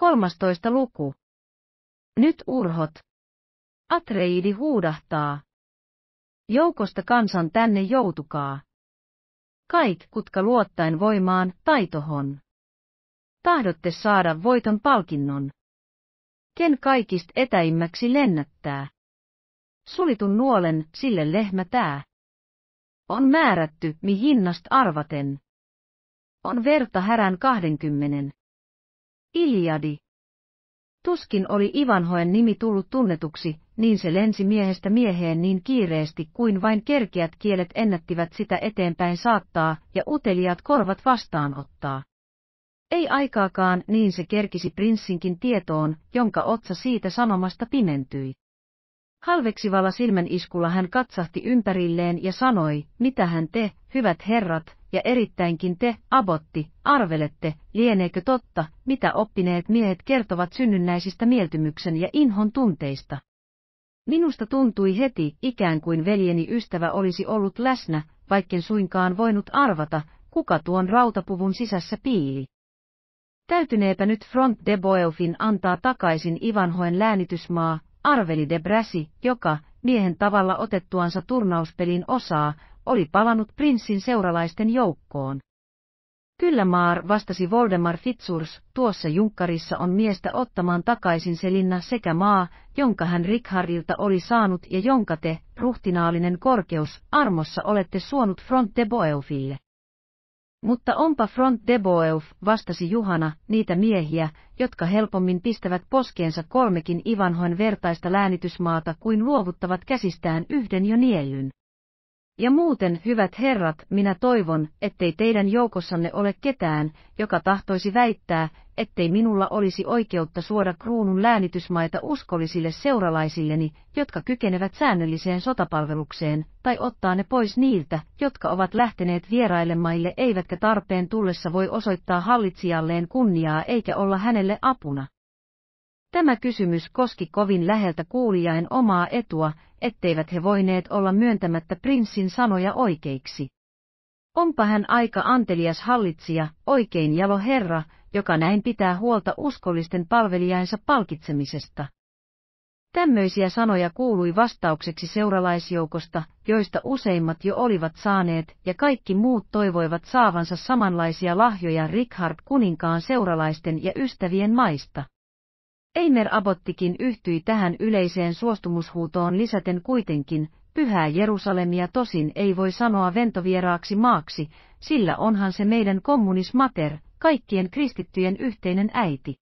13 luku. Nyt urhot. Atreidi huudahtaa. Joukosta kansan tänne joutukaa. Kait, kutka luottaen voimaan, taitohon. Tahdotte saada voiton palkinnon. Ken kaikist etäimmäksi lennättää. Sulitun nuolen, sille lehmä tää. On määrätty, hinnast arvaten. On verta härän kahdenkymmenen. Iliadi. Tuskin oli Ivanhoen nimi tullut tunnetuksi, niin se lensi miehestä mieheen niin kiireesti kuin vain kerkeät kielet ennättivät sitä eteenpäin saattaa ja uteliaat korvat vastaanottaa. Ei aikaakaan niin se kerkisi prinssinkin tietoon, jonka otsa siitä sanomasta pimentyi. Halveksivalla iskulla hän katsahti ympärilleen ja sanoi, mitähän te, hyvät herrat, ja erittäinkin te, abotti, arvelette, lieneekö totta, mitä oppineet miehet kertovat synnynnäisistä mieltymyksen ja inhon tunteista. Minusta tuntui heti, ikään kuin veljeni ystävä olisi ollut läsnä, vaikken suinkaan voinut arvata, kuka tuon rautapuvun sisässä piili. Täytyneepä nyt Front de Boeufin antaa takaisin Ivanhoen läänitysmaa, arveli de Brasi, joka, miehen tavalla otettuansa turnauspelin osaa, oli palannut prinssin seuralaisten joukkoon. Kyllä Maar vastasi Voldemar Fitzurs, tuossa junkkarissa on miestä ottamaan takaisin selinna sekä maa, jonka hän Richardilta oli saanut ja jonka te, ruhtinaallinen korkeus, armossa olette suonut Front de Boeufille. Mutta onpa Front Boeuf, vastasi Juhana, niitä miehiä, jotka helpommin pistävät poskeensa kolmekin Ivanhoen vertaista läänitysmaata kuin luovuttavat käsistään yhden jo nielyn. Ja muuten, hyvät herrat, minä toivon, ettei teidän joukossanne ole ketään, joka tahtoisi väittää, ettei minulla olisi oikeutta suoda kruunun läänitysmaita uskollisille seuralaisilleni, jotka kykenevät säännölliseen sotapalvelukseen, tai ottaa ne pois niiltä, jotka ovat lähteneet vieraille maille eivätkä tarpeen tullessa voi osoittaa hallitsijalleen kunniaa eikä olla hänelle apuna. Tämä kysymys koski kovin läheltä kuulijain omaa etua, etteivät he voineet olla myöntämättä prinssin sanoja oikeiksi. Onpa hän aika antelias hallitsija, oikein jalo herra, joka näin pitää huolta uskollisten palvelijainsa palkitsemisesta. Tämmöisiä sanoja kuului vastaukseksi seuralaisjoukosta, joista useimmat jo olivat saaneet ja kaikki muut toivoivat saavansa samanlaisia lahjoja Richard kuninkaan seuralaisten ja ystävien maista. Eimer Abottikin yhtyi tähän yleiseen suostumushuutoon lisäten kuitenkin, pyhää Jerusalemia tosin ei voi sanoa ventovieraaksi maaksi, sillä onhan se meidän kommunismater, kaikkien kristittyjen yhteinen äiti.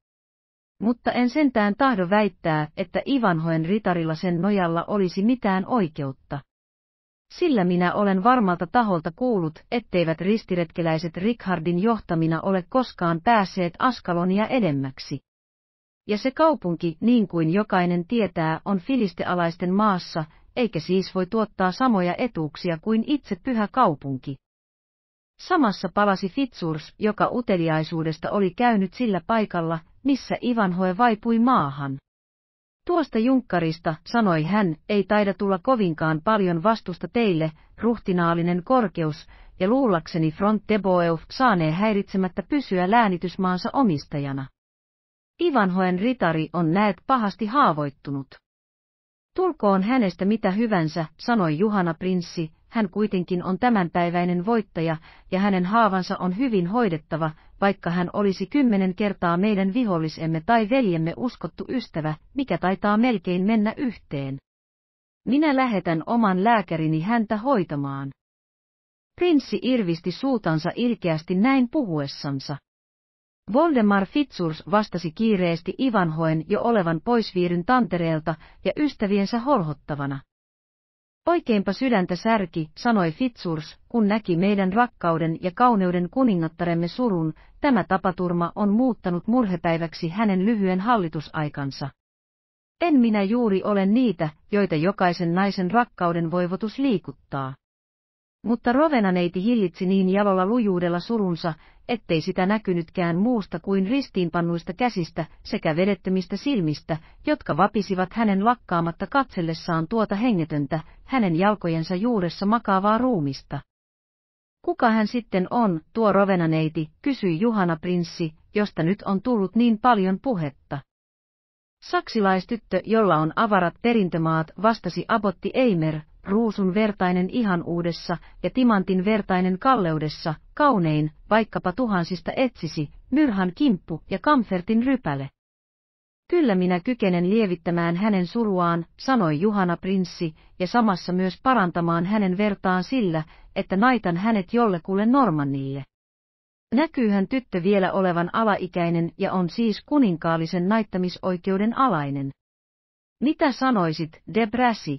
Mutta en sentään tahdo väittää, että Ivanhoen ritarilla sen nojalla olisi mitään oikeutta. Sillä minä olen varmalta taholta kuullut, etteivät ristiretkeläiset Richardin johtamina ole koskaan päässeet Askalonia edemmäksi. Ja se kaupunki, niin kuin jokainen tietää, on filistealaisten maassa, eikä siis voi tuottaa samoja etuuksia kuin itse pyhä kaupunki. Samassa palasi Fitsurs, joka uteliaisuudesta oli käynyt sillä paikalla, missä Ivanhoe vaipui maahan. Tuosta junkkarista, sanoi hän, ei taida tulla kovinkaan paljon vastusta teille, ruhtinaalinen korkeus, ja luullakseni Front Deboeuf saanee häiritsemättä pysyä läänitysmaansa omistajana. Ivanhoen ritari on näet pahasti haavoittunut. Tulkoon hänestä mitä hyvänsä, sanoi Juhana prinssi, hän kuitenkin on tämänpäiväinen voittaja, ja hänen haavansa on hyvin hoidettava, vaikka hän olisi kymmenen kertaa meidän vihollisemme tai veljemme uskottu ystävä, mikä taitaa melkein mennä yhteen. Minä lähetän oman lääkärini häntä hoitamaan. Prinssi irvisti suutansa ilkeästi näin puhuessansa. Voldemar Fitzurs vastasi kiireesti Ivanhoen jo olevan poisviiryn tantereelta ja ystäviensä holhottavana. Oikeinpa sydäntä särki, sanoi Fitzurs, kun näki meidän rakkauden ja kauneuden kuningattaremme surun, tämä tapaturma on muuttanut murhepäiväksi hänen lyhyen hallitusaikansa. En minä juuri ole niitä, joita jokaisen naisen rakkauden voivotus liikuttaa. Mutta Rovenaneiti hillitsi niin jalolla lujuudella surunsa, ettei sitä näkynytkään muusta kuin ristiinpannuista käsistä sekä vedettömistä silmistä, jotka vapisivat hänen lakkaamatta katsellessaan tuota hengetöntä, hänen jalkojensa juuressa makaavaa ruumista. Kuka hän sitten on, tuo Rovenaneiti, kysyi Juhana prinssi, josta nyt on tullut niin paljon puhetta. Saksilaistyttö, jolla on avarat perintömaat, vastasi abotti Eimer, ruusun vertainen ihanuudessa ja timantin vertainen kalleudessa, kaunein, vaikkapa tuhansista etsisi, myrhan kimppu ja kamfertin rypäle. Kyllä minä kykenen lievittämään hänen suruaan, sanoi Juhana prinssi, ja samassa myös parantamaan hänen vertaan sillä, että naitan hänet jollekulle Normannille. Näkyyhän tyttö vielä olevan alaikäinen ja on siis kuninkaallisen naittamisoikeuden alainen. Mitä sanoisit, Debrasi?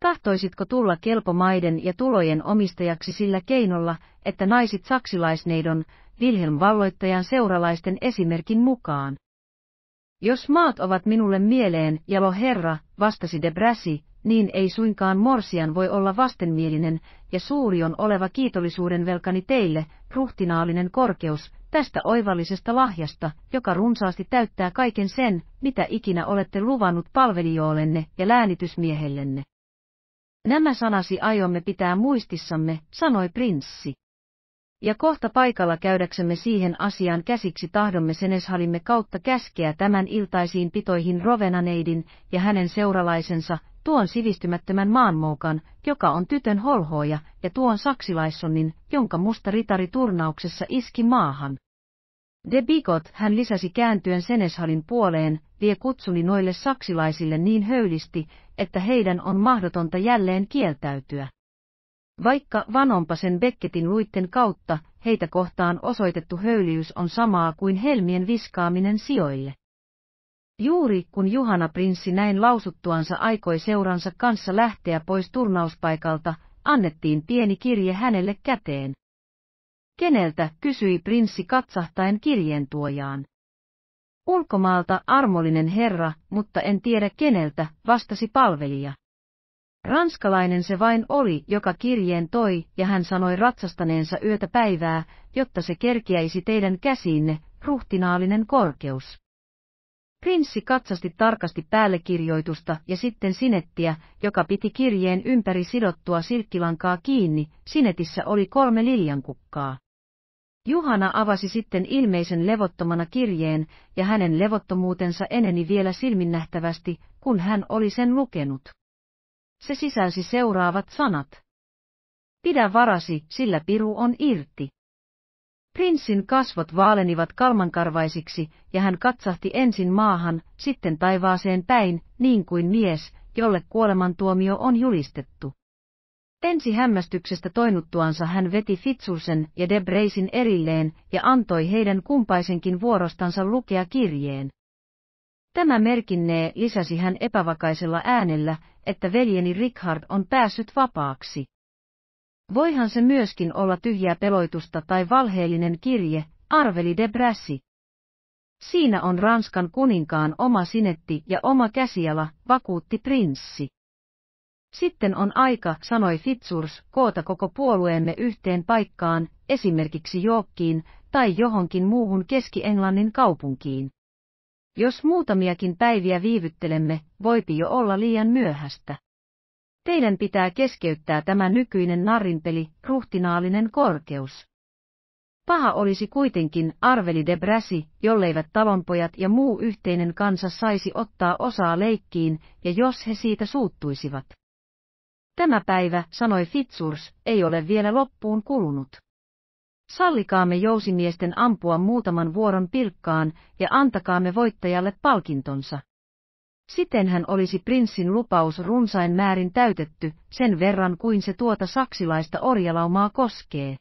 Tahtoisitko tulla kelpomaiden ja tulojen omistajaksi sillä keinolla, että naisit saksilaisneidon, Wilhelm valloittajan seuralaisten esimerkin mukaan? Jos maat ovat minulle mieleen, jalo herra, vastasi de Brassi, niin ei suinkaan morsian voi olla vastenmielinen, ja suuri on oleva kiitollisuuden velkani teille, ruhtinaalinen korkeus, tästä oivallisesta lahjasta, joka runsaasti täyttää kaiken sen, mitä ikinä olette luvannut palvelijoollenne ja läänitysmiehellenne. Nämä sanasi aiomme pitää muistissamme, sanoi prinssi. Ja kohta paikalla käydäksemme siihen asiaan käsiksi tahdomme Seneshalimme kautta käskeä tämän iltaisiin pitoihin Rovenaneidin ja hänen seuralaisensa, tuon sivistymättömän maanmoukan, joka on tytön holhoja, ja tuon saksilaissonnin, jonka musta ritari turnauksessa iski maahan. De Bigot, hän lisäsi kääntyen Seneshalin puoleen, vie kutsuni noille saksilaisille niin höylisti, että heidän on mahdotonta jälleen kieltäytyä. Vaikka sen Becketin luitten kautta heitä kohtaan osoitettu höyliys on samaa kuin helmien viskaaminen sijoille. Juuri kun Juhana prinssi näin lausuttuansa aikoi seuransa kanssa lähteä pois turnauspaikalta, annettiin pieni kirje hänelle käteen. Keneltä, kysyi prinssi katsahtaen kirjentuojaan. Ulkomaalta armollinen herra, mutta en tiedä keneltä, vastasi palvelija. Ranskalainen se vain oli, joka kirjeen toi, ja hän sanoi ratsastaneensa yötä päivää, jotta se kerkiäisi teidän käsiinne, ruhtinaallinen korkeus. Prinssi katsasti tarkasti päällekirjoitusta ja sitten sinettiä, joka piti kirjeen ympäri sidottua silkkilankaa kiinni, sinetissä oli kolme liljankukkaa. Juhana avasi sitten ilmeisen levottomana kirjeen, ja hänen levottomuutensa eneni vielä silminnähtävästi, kun hän oli sen lukenut. Se sisälsi seuraavat sanat. Pidä varasi, sillä piru on irti. Prinssin kasvot vaalenivat kalmankarvaisiksi, ja hän katsahti ensin maahan, sitten taivaaseen päin, niin kuin mies, jolle kuolemantuomio on julistettu. Tensi hämmästyksestä toinuttuansa hän veti Fitzusen ja Debreisin erilleen ja antoi heidän kumpaisenkin vuorostansa lukea kirjeen. Tämä merkinnee, lisäsi hän epävakaisella äänellä, että veljeni Richard on päässyt vapaaksi. Voihan se myöskin olla tyhjää peloitusta tai valheellinen kirje, arveli de Brassi. Siinä on Ranskan kuninkaan oma sinetti ja oma käsiala, vakuutti prinssi. Sitten on aika, sanoi Fitzurs, koota koko puolueemme yhteen paikkaan, esimerkiksi Jookkiin tai johonkin muuhun Keski-Englannin kaupunkiin. Jos muutamiakin päiviä viivyttelemme, voipi jo olla liian myöhästä. Teidän pitää keskeyttää tämä nykyinen narrinpeli, ruhtinaalinen korkeus. Paha olisi kuitenkin, arveli de Brassi, jolleivät talonpojat ja muu yhteinen kansa saisi ottaa osaa leikkiin, ja jos he siitä suuttuisivat. Tämä päivä, sanoi Fitzurs, ei ole vielä loppuun kulunut. Sallikaamme jousimiesten ampua muutaman vuoron pilkkaan ja antakaamme voittajalle palkintonsa. Siten hän olisi prinssin lupaus runsain määrin täytetty, sen verran kuin se tuota saksilaista orjalaumaa koskee.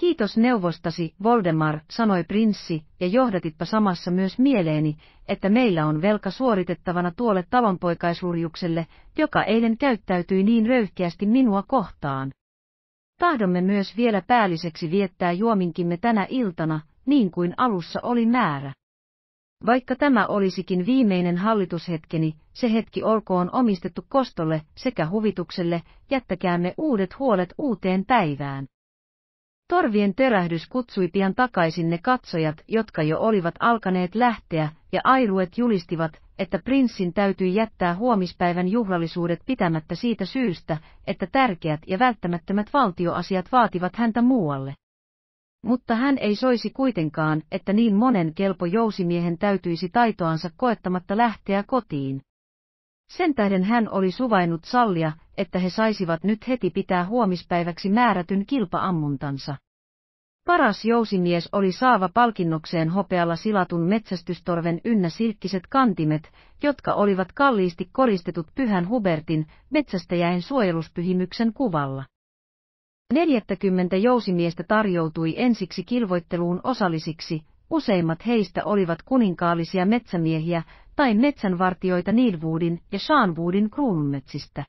Kiitos neuvostasi, Voldemar, sanoi prinssi, ja johdatitpa samassa myös mieleeni, että meillä on velka suoritettavana tuolle talonpoikaisluurjukselle, joka eilen käyttäytyi niin röyhkeästi minua kohtaan. Tahdomme myös vielä päälliseksi viettää juominkimme tänä iltana, niin kuin alussa oli määrä. Vaikka tämä olisikin viimeinen hallitushetkeni, se hetki olkoon omistettu kostolle sekä huvitukselle, jättäkäämme uudet huolet uuteen päivään. Torvien törähdys kutsui pian takaisin ne katsojat, jotka jo olivat alkaneet lähteä, ja airuet julistivat, että prinssin täytyi jättää huomispäivän juhlallisuudet pitämättä siitä syystä, että tärkeät ja välttämättömät valtioasiat vaativat häntä muualle. Mutta hän ei soisi kuitenkaan, että niin monen kelpo jousimiehen täytyisi taitoansa koettamatta lähteä kotiin. Sen tähden hän oli suvainnut sallia, että he saisivat nyt heti pitää huomispäiväksi määrätyn kilpaammuntansa. Paras jousimies oli saava palkinnokseen hopealla silatun metsästystorven ynnä silkkiset kantimet, jotka olivat kalliisti koristetut pyhän Hubertin, metsästäjäen suojeluspyhimyksen kuvalla. 40 jousimiestä tarjoutui ensiksi kilvoitteluun osallisiksi, useimmat heistä olivat kuninkaallisia metsämiehiä, tai metsänvartioita Nilwoodin ja Seanwoodin kruununmetsistä.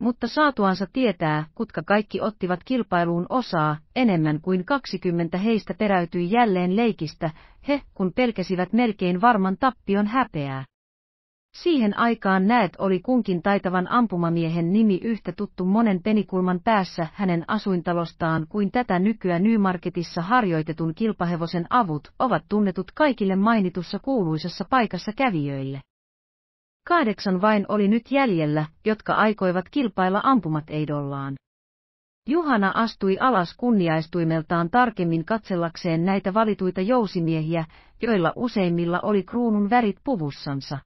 Mutta saatuansa tietää, kutka kaikki ottivat kilpailuun osaa, enemmän kuin 20 heistä peräytyi jälleen leikistä, he kun pelkäsivät melkein varman tappion häpeää. Siihen aikaan näet oli kunkin taitavan ampumamiehen nimi yhtä tuttu monen penikulman päässä hänen asuintalostaan kuin tätä nykyä Newmarketissa harjoitetun kilpahevosen avut ovat tunnetut kaikille mainitussa kuuluisassa paikassa kävijöille. Kahdeksan vain oli nyt jäljellä, jotka aikoivat kilpailla ampumat eidollaan. Juhana astui alas kunniaistuimeltaan tarkemmin katsellakseen näitä valituita jousimiehiä, joilla useimmilla oli kruunun värit puvussansa.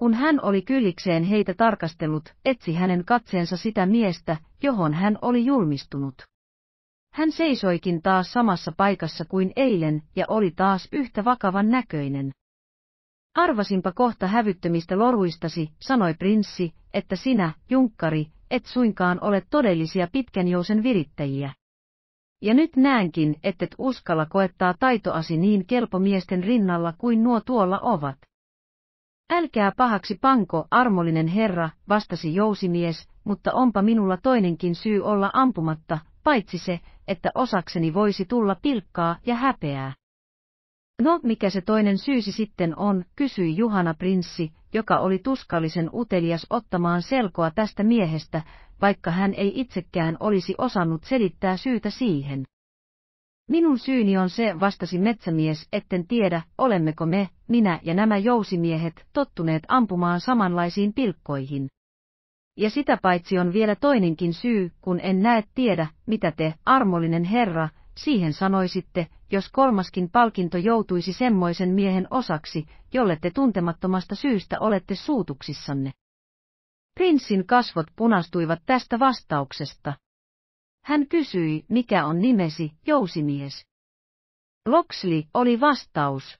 Kun hän oli kylikseen heitä tarkastellut, etsi hänen katseensa sitä miestä, johon hän oli julmistunut. Hän seisoikin taas samassa paikassa kuin eilen ja oli taas yhtä vakavan näköinen. Arvasinpa kohta hävyttömistä loruistasi, sanoi prinssi, että sinä, junkkari, et suinkaan ole todellisia pitkänjousen virittäjiä. Ja nyt näenkin, et uskalla koettaa taitoasi niin kelpomiesten rinnalla kuin nuo tuolla ovat. Älkää pahaksi panko, armollinen herra, vastasi jousimies, mutta onpa minulla toinenkin syy olla ampumatta, paitsi se, että osakseni voisi tulla pilkkaa ja häpeää. No, mikä se toinen syysi sitten on, kysyi Juhana prinssi, joka oli tuskallisen utelias ottamaan selkoa tästä miehestä, vaikka hän ei itsekään olisi osannut selittää syytä siihen. Minun syyni on se, vastasi metsämies, etten tiedä, olemmeko me, minä ja nämä jousimiehet, tottuneet ampumaan samanlaisiin pilkkoihin. Ja sitä paitsi on vielä toinenkin syy, kun en näe tiedä, mitä te, armollinen herra, siihen sanoisitte, jos kolmaskin palkinto joutuisi semmoisen miehen osaksi, jolle te tuntemattomasta syystä olette suutuksissanne. Prinssin kasvot punastuivat tästä vastauksesta. Hän kysyi, mikä on nimesi, jousimies. Loksli oli vastaus.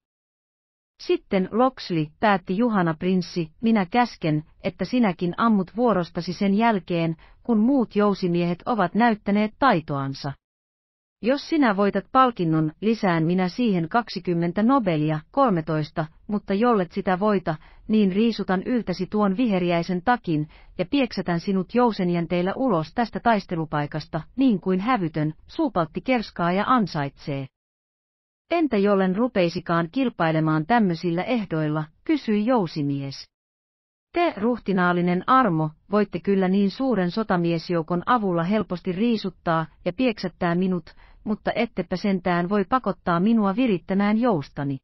Sitten Loksli päätti Juhana prinssi, minä käsken, että sinäkin ammut vuorostasi sen jälkeen, kun muut jousimiehet ovat näyttäneet taitoansa. Jos sinä voitat palkinnon, lisään minä siihen 20 Nobelia, 13, mutta jollet sitä voita, niin riisutan yltäsi tuon viheriäisen takin, ja pieksätän sinut jousenjänteillä ulos tästä taistelupaikasta, niin kuin hävytön, suupaltti kerskaa ja ansaitsee. Entä jollen rupeisikaan kilpailemaan tämmöisillä ehdoilla, kysyi jousimies. Te, ruhtinaallinen armo, voitte kyllä niin suuren sotamiesjoukon avulla helposti riisuttaa ja pieksättää minut, mutta ettepä sentään voi pakottaa minua virittämään joustani.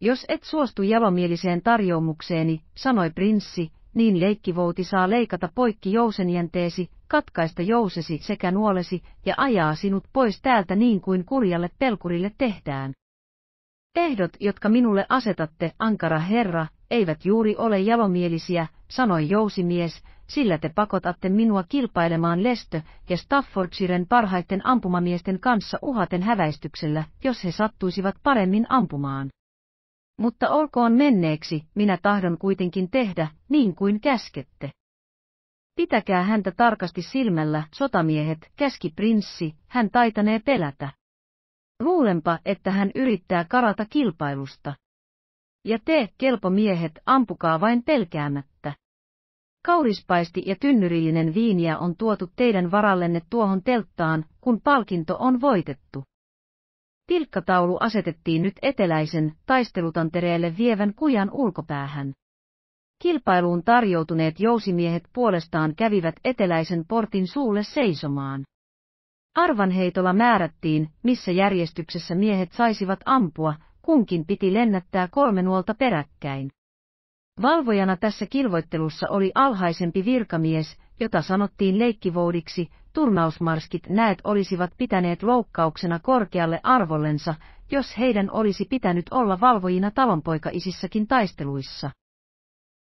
Jos et suostu jalomieliseen tarjoumukseeni, sanoi prinssi, niin leikkivouti saa leikata poikki jousenjänteesi, katkaista jousesi sekä nuolesi ja ajaa sinut pois täältä niin kuin kurjalle pelkurille tehdään. Ehdot, jotka minulle asetatte, ankara herra, eivät juuri ole jalomielisiä, sanoi jousimies, sillä te pakotatte minua kilpailemaan Lestö ja Staffordshiren parhaiten ampumamiesten kanssa uhaten häväistyksellä, jos he sattuisivat paremmin ampumaan. Mutta olkoon menneeksi, minä tahdon kuitenkin tehdä, niin kuin käskette. Pitäkää häntä tarkasti silmällä, sotamiehet, käski prinssi, hän taitanee pelätä. Luulenpa, että hän yrittää karata kilpailusta. Ja te, kelpomiehet, ampukaa vain pelkäämättä. Kaurispaisti ja tynnyrillinen viiniä on tuotu teidän varallenne tuohon telttaan, kun palkinto on voitettu. Tilkkataulu asetettiin nyt eteläisen, taistelutantereelle vievän kujan ulkopäähän. Kilpailuun tarjoutuneet jousimiehet puolestaan kävivät eteläisen portin suulle seisomaan. Arvanheitolla määrättiin, missä järjestyksessä miehet saisivat ampua, kunkin piti lennättää kolme nuolta peräkkäin. Valvojana tässä kilvoittelussa oli alhaisempi virkamies, jota sanottiin leikkivoudiksi, turnausmarskit näet olisivat pitäneet loukkauksena korkealle arvollensa, jos heidän olisi pitänyt olla valvojina talonpoikaisissakin taisteluissa.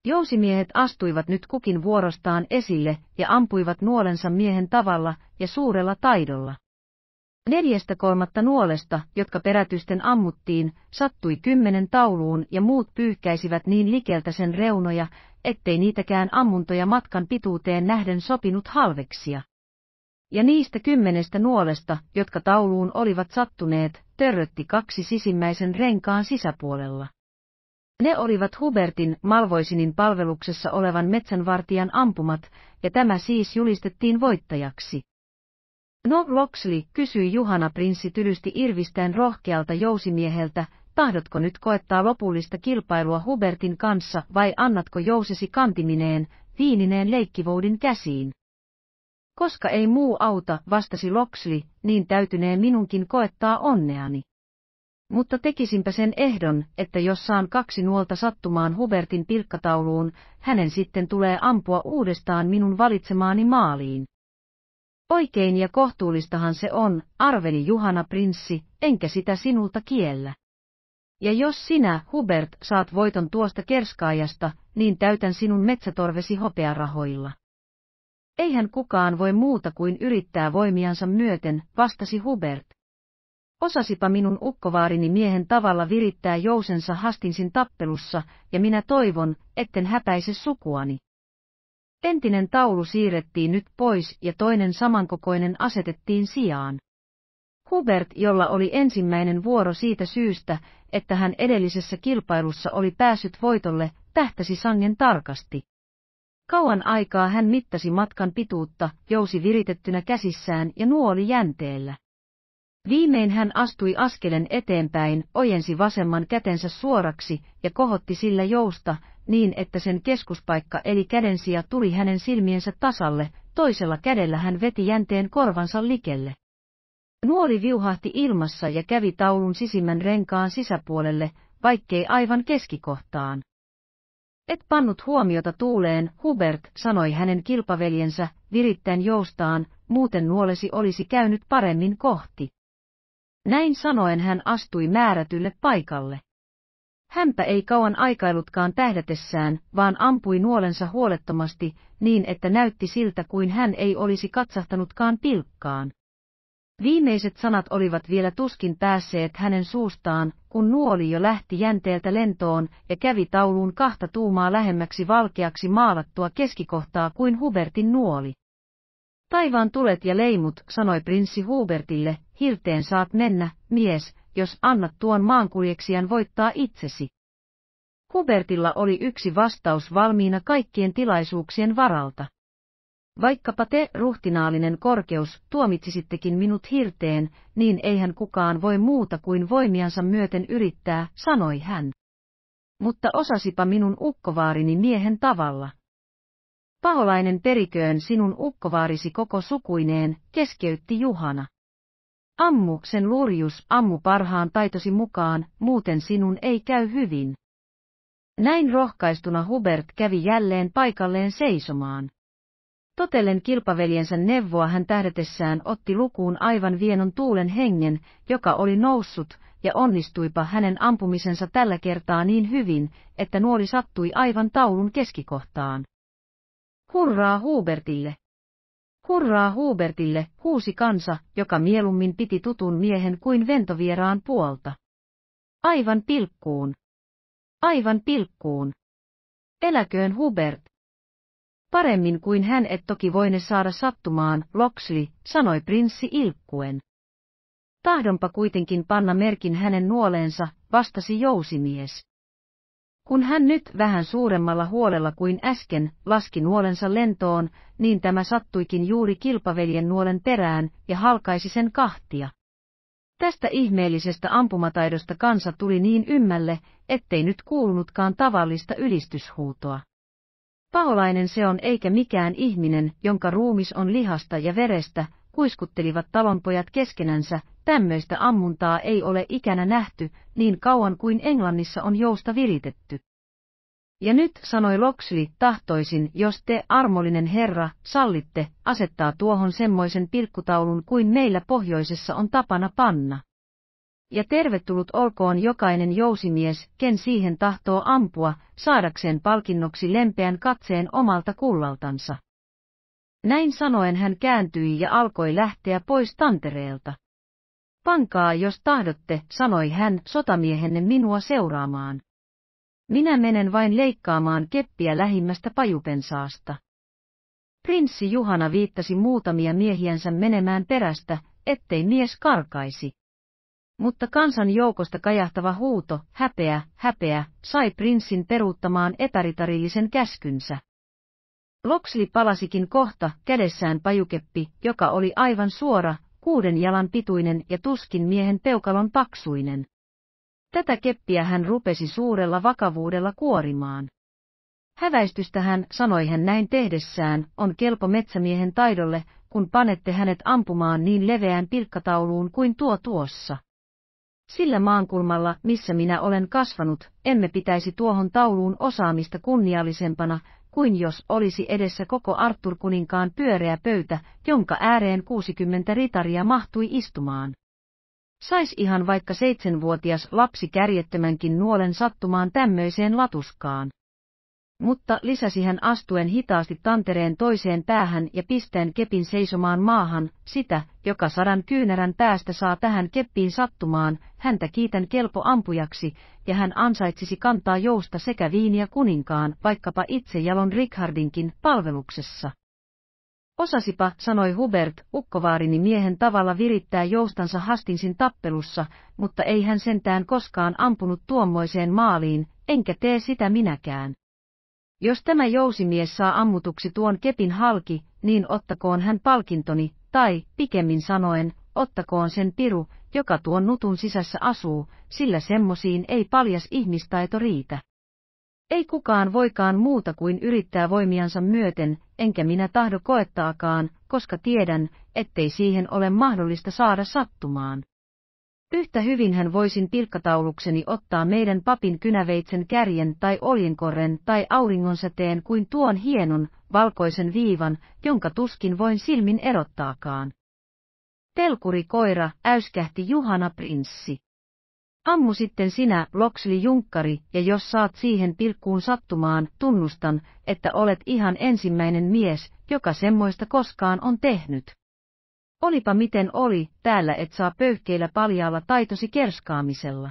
Jousimiehet astuivat nyt kukin vuorostaan esille ja ampuivat nuolensa miehen tavalla ja suurella taidolla. Neljästä kolmatta nuolesta, jotka perätysten ammuttiin, sattui kymmenen tauluun ja muut pyyhkäisivät niin likeltä sen reunoja, ettei niitäkään ammuntoja matkan pituuteen nähden sopinut halveksia. Ja niistä kymmenestä nuolesta, jotka tauluun olivat sattuneet, törrötti kaksi sisimmäisen renkaan sisäpuolella. Ne olivat Hubertin Malvoisinin palveluksessa olevan metsänvartijan ampumat, ja tämä siis julistettiin voittajaksi. No Loxley kysyi Juhana prinssi tylysti irvistään rohkealta jousimieheltä, tahdotko nyt koettaa lopullista kilpailua Hubertin kanssa vai annatko jousesi kantimineen, viinineen leikkivoudin käsiin? Koska ei muu auta, vastasi Loxley, niin täytynee minunkin koettaa onneani. Mutta tekisinpä sen ehdon, että jos saan kaksi nuolta sattumaan Hubertin pilkkatauluun, hänen sitten tulee ampua uudestaan minun valitsemaani maaliin. Oikein ja kohtuullistahan se on, arveli Juhana prinssi, enkä sitä sinulta kiellä. Ja jos sinä, Hubert, saat voiton tuosta kerskaajasta, niin täytän sinun metsätorvesi hopearahoilla. Eihän kukaan voi muuta kuin yrittää voimiansa myöten, vastasi Hubert. Osasipa minun ukkovaarini miehen tavalla virittää jousensa hastinsin tappelussa, ja minä toivon, etten häpäise sukuani. Entinen taulu siirrettiin nyt pois ja toinen samankokoinen asetettiin sijaan. Hubert, jolla oli ensimmäinen vuoro siitä syystä, että hän edellisessä kilpailussa oli päässyt voitolle, tähtäsi sangen tarkasti. Kauan aikaa hän mittasi matkan pituutta, jousi viritettynä käsissään ja nuoli jänteellä. Viimein hän astui askelen eteenpäin, ojensi vasemman kätensä suoraksi ja kohotti sillä jousta, niin että sen keskuspaikka eli kädensija tuli hänen silmiensä tasalle, toisella kädellä hän veti jänteen korvansa likelle. Nuori viuhahti ilmassa ja kävi taulun sisimmän renkaan sisäpuolelle, vaikkei aivan keskikohtaan. Et pannut huomiota tuuleen, Hubert sanoi hänen kilpaveljensä, virittäen joustaan, muuten nuolesi olisi käynyt paremmin kohti. Näin sanoen hän astui määrätylle paikalle. Hänpä ei kauan aikailutkaan tähdätessään, vaan ampui nuolensa huolettomasti, niin että näytti siltä kuin hän ei olisi katsahtanutkaan pilkkaan. Viimeiset sanat olivat vielä tuskin päässeet hänen suustaan, kun nuoli jo lähti jänteeltä lentoon ja kävi tauluun kahta tuumaa lähemmäksi valkeaksi maalattua keskikohtaa kuin Hubertin nuoli. Taivaan tulet ja leimut, sanoi prinssi Hubertille, hilteen saat mennä, mies, jos annat tuon maankuljeksijan voittaa itsesi. Hubertilla oli yksi vastaus valmiina kaikkien tilaisuuksien varalta. Vaikkapa te, ruhtinaallinen korkeus, tuomitsisittekin minut hirteen, niin eihän kukaan voi muuta kuin voimiansa myöten yrittää, sanoi hän. Mutta osasipa minun ukkovaarini miehen tavalla. Paholainen periköön sinun ukkovaarisi koko sukuineen, keskeytti Juhana. Ammu sen lurjus ammu parhaan taitosi mukaan, muuten sinun ei käy hyvin. Näin rohkaistuna Hubert kävi jälleen paikalleen seisomaan. Totellen kilpaveljensä neuvoa hän tähdetessään otti lukuun aivan vienon tuulen hengen, joka oli noussut, ja onnistuipa hänen ampumisensa tällä kertaa niin hyvin, että nuori sattui aivan taulun keskikohtaan. Hurraa Hubertille! Hurraa Hubertille, huusi kansa, joka mieluummin piti tutun miehen kuin ventovieraan puolta. Aivan pilkkuun. Aivan pilkkuun. Eläköön Hubert. Paremmin kuin hän et toki voine saada sattumaan, Loxley, sanoi prinssi ilkkuen. Tahdonpa kuitenkin panna merkin hänen nuoleensa, vastasi jousimies. Kun hän nyt vähän suuremmalla huolella kuin äsken laski nuolensa lentoon, niin tämä sattuikin juuri kilpaveljen nuolen perään ja halkaisi sen kahtia. Tästä ihmeellisestä ampumataidosta kansa tuli niin ymmälle, ettei nyt kuulunutkaan tavallista ylistyshuutoa. Paholainen se on eikä mikään ihminen, jonka ruumis on lihasta ja verestä, kuiskuttelivat talonpojat keskenänsä, tämmöistä ammuntaa ei ole ikänä nähty, niin kauan kuin Englannissa on jousta viritetty. Ja nyt, sanoi Loksli, tahtoisin, jos te, armollinen herra, sallitte, asettaa tuohon semmoisen pilkkutaulun kuin meillä pohjoisessa on tapana panna. Ja tervetullut olkoon jokainen jousimies, ken siihen tahtoo ampua, saadakseen palkinnoksi lempeän katseen omalta kullaltansa. Näin sanoen hän kääntyi ja alkoi lähteä pois tantereelta. Pankaa jos tahdotte, sanoi hän sotamiehenne minua seuraamaan. Minä menen vain leikkaamaan keppiä lähimmästä pajupensaasta. Prinssi Juhana viittasi muutamia miehiänsä menemään perästä, ettei mies karkaisi. Mutta kansan joukosta kajahtava huuto, häpeä, häpeä, sai prinssin peruuttamaan epäritarillisen käskynsä. Loksli palasikin kohta, kädessään pajukeppi, joka oli aivan suora, kuuden jalan pituinen ja tuskin miehen peukalon paksuinen. Tätä keppiä hän rupesi suurella vakavuudella kuorimaan. Häväistystä hän, sanoi hän näin tehdessään, on kelpo metsämiehen taidolle, kun panette hänet ampumaan niin leveään pilkkatauluun kuin tuo tuossa. Sillä maankulmalla, missä minä olen kasvanut, emme pitäisi tuohon tauluun osaamista kunniallisempana, kuin jos olisi edessä koko Arthur-kuninkaan pyöreä pöytä, jonka ääreen 60 ritaria mahtui istumaan. Sais ihan vaikka seitsemänvuotias lapsi kärjettömänkin nuolen sattumaan tämmöiseen latuskaan mutta lisäsi hän astuen hitaasti tantereen toiseen päähän ja pisteen kepin seisomaan maahan, sitä, joka sadan kyynärän päästä saa tähän keppiin sattumaan, häntä kiitän kelpo ampujaksi, ja hän ansaitsisi kantaa jousta sekä viiniä kuninkaan, vaikkapa itse jalon Richardinkin palveluksessa. Osasipa, sanoi Hubert, ukkovaarini miehen tavalla virittää joustansa Hastinsin tappelussa, mutta ei hän sentään koskaan ampunut tuommoiseen maaliin, enkä tee sitä minäkään. Jos tämä jousimies saa ammutuksi tuon kepin halki, niin ottakoon hän palkintoni, tai, pikemmin sanoen, ottakoon sen piru, joka tuon nutun sisässä asuu, sillä semmosiin ei paljas ihmistaito riitä. Ei kukaan voikaan muuta kuin yrittää voimiansa myöten, enkä minä tahdo koettaakaan, koska tiedän, ettei siihen ole mahdollista saada sattumaan. Yhtä hyvin hän voisin pilkkataulukseni ottaa meidän papin kynäveitsen kärjen tai oljenkorren tai auringonsäteen kuin tuon hienon, valkoisen viivan, jonka tuskin voin silmin erottaakaan. Telkuri koira äyskähti Juhana Prinssi. Ammu sitten sinä, Loksli Junkkari, ja jos saat siihen pilkkuun sattumaan, tunnustan, että olet ihan ensimmäinen mies, joka semmoista koskaan on tehnyt. Olipa miten oli, täällä et saa pöyhkeillä paljaalla taitosi kerskaamisella.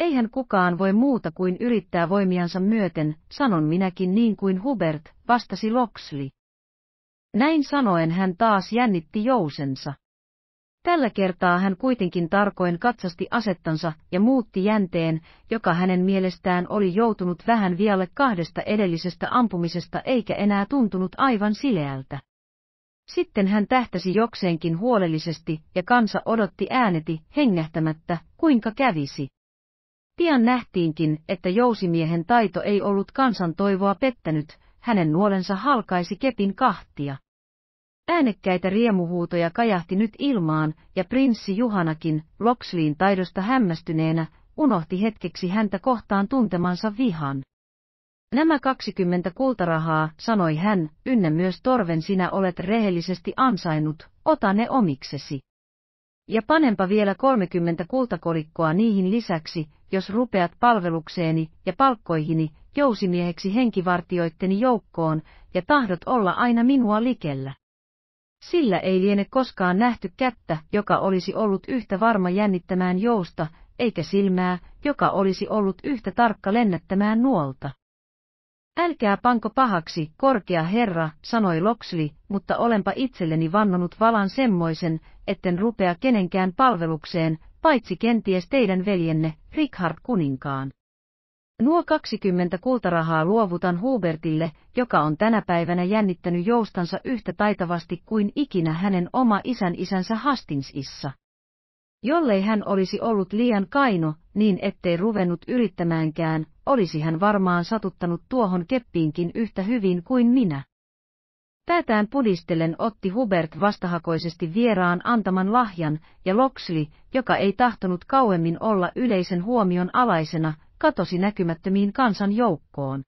Eihän kukaan voi muuta kuin yrittää voimiansa myöten, sanon minäkin niin kuin Hubert, vastasi Loxley. Näin sanoen hän taas jännitti jousensa. Tällä kertaa hän kuitenkin tarkoin katsasti asettansa ja muutti jänteen, joka hänen mielestään oli joutunut vähän vielä kahdesta edellisestä ampumisesta eikä enää tuntunut aivan sileältä. Sitten hän tähtäsi jokseenkin huolellisesti ja kansa odotti ääneti hengähtämättä, kuinka kävisi. Pian nähtiinkin, että jousimiehen taito ei ollut kansan toivoa pettänyt, hänen nuolensa halkaisi kepin kahtia. Äänekkäitä riemuhuutoja kajahti nyt ilmaan, ja prinssi Juhanakin, Loxliin taidosta hämmästyneenä, unohti hetkeksi häntä kohtaan tuntemansa vihan. Nämä 20 kultarahaa, sanoi hän, ynnä myös torven sinä olet rehellisesti ansainnut, ota ne omiksesi. Ja panenpa vielä 30 kultakolikkoa niihin lisäksi, jos rupeat palvelukseeni ja palkkoihini, jousimieheksi henkivartioitteni joukkoon, ja tahdot olla aina minua likellä. Sillä ei liene koskaan nähty kättä, joka olisi ollut yhtä varma jännittämään jousta, eikä silmää, joka olisi ollut yhtä tarkka lennättämään nuolta. Älkää panko pahaksi, korkea herra, sanoi Loksli, mutta olenpa itselleni vannonut valan semmoisen, etten rupea kenenkään palvelukseen, paitsi kenties teidän veljenne, Richard kuninkaan. Nuo 20 kultarahaa luovutan Hubertille, joka on tänä päivänä jännittänyt joustansa yhtä taitavasti kuin ikinä hänen oma isän isänsä Hastingsissa. Jollei hän olisi ollut liian kaino, niin ettei ruvennut yrittämäänkään, olisi hän varmaan satuttanut tuohon keppiinkin yhtä hyvin kuin minä. Päätään pudistellen otti Hubert vastahakoisesti vieraan antaman lahjan, ja Loksli, joka ei tahtonut kauemmin olla yleisen huomion alaisena, katosi näkymättömiin kansan joukkoon.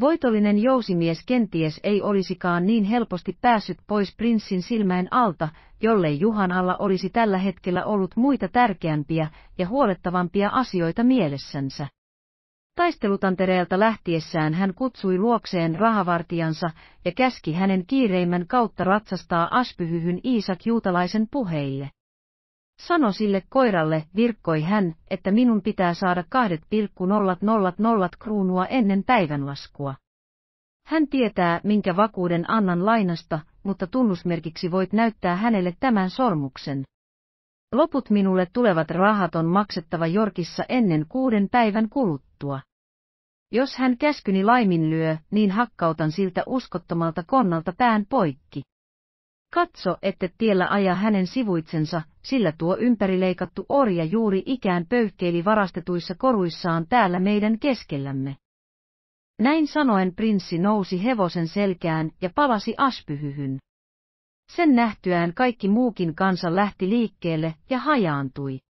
Voitollinen jousimies kenties ei olisikaan niin helposti päässyt pois prinssin silmäen alta, jollei Juhanalla olisi tällä hetkellä ollut muita tärkeämpiä ja huolettavampia asioita mielessänsä. Taistelutantereelta lähtiessään hän kutsui luokseen rahavartijansa ja käski hänen kiireimmän kautta ratsastaa aspyhyhyn Iisak juutalaisen puheille. Sano sille koiralle, virkkoi hän, että minun pitää saada 2,000 kruunua ennen päivänlaskua. Hän tietää, minkä vakuuden annan lainasta, mutta tunnusmerkiksi voit näyttää hänelle tämän sormuksen. Loput minulle tulevat rahat on maksettava Jorkissa ennen kuuden päivän kuluttua rikottua. Jos hän käskyni laiminlyö, niin hakkautan siltä uskottomalta konnalta pään poikki. Katso, ette tiellä aja hänen sivuitsensa, sillä tuo ympärileikattu orja juuri ikään pöyhkeili varastetuissa koruissaan täällä meidän keskellämme. Näin sanoen prinssi nousi hevosen selkään ja palasi aspyhyhyn. Sen nähtyään kaikki muukin kansa lähti liikkeelle ja hajaantui.